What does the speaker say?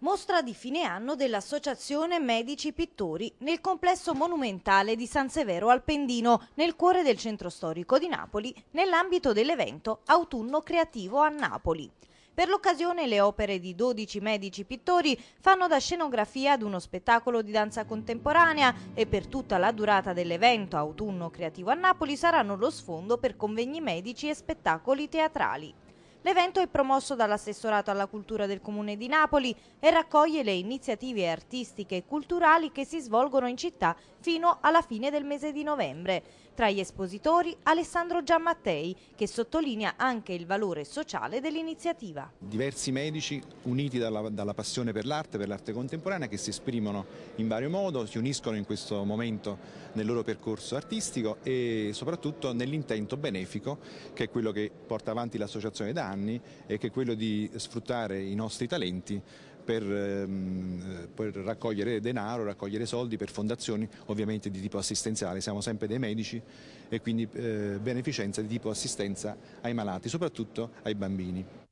mostra di fine anno dell'Associazione Medici Pittori nel complesso monumentale di San Severo Alpendino, nel cuore del centro storico di Napoli, nell'ambito dell'evento Autunno Creativo a Napoli. Per l'occasione le opere di 12 medici pittori fanno da scenografia ad uno spettacolo di danza contemporanea e per tutta la durata dell'evento Autunno Creativo a Napoli saranno lo sfondo per convegni medici e spettacoli teatrali. L'evento è promosso dall'assessorato alla cultura del Comune di Napoli e raccoglie le iniziative artistiche e culturali che si svolgono in città fino alla fine del mese di novembre. Tra gli espositori Alessandro Giammattei, che sottolinea anche il valore sociale dell'iniziativa. Diversi medici uniti dalla, dalla passione per l'arte, per l'arte contemporanea, che si esprimono in vario modo, si uniscono in questo momento nel loro percorso artistico e soprattutto nell'intento benefico, che è quello che porta avanti l'associazione da anni anni e che è quello di sfruttare i nostri talenti per, ehm, per, raccogliere denaro, raccogliere soldi per fondazioni ovviamente di tipo assistenziale, siamo sempre dei medici e quindi eh, beneficenza di tipo assistenza ai malati, soprattutto ai bambini.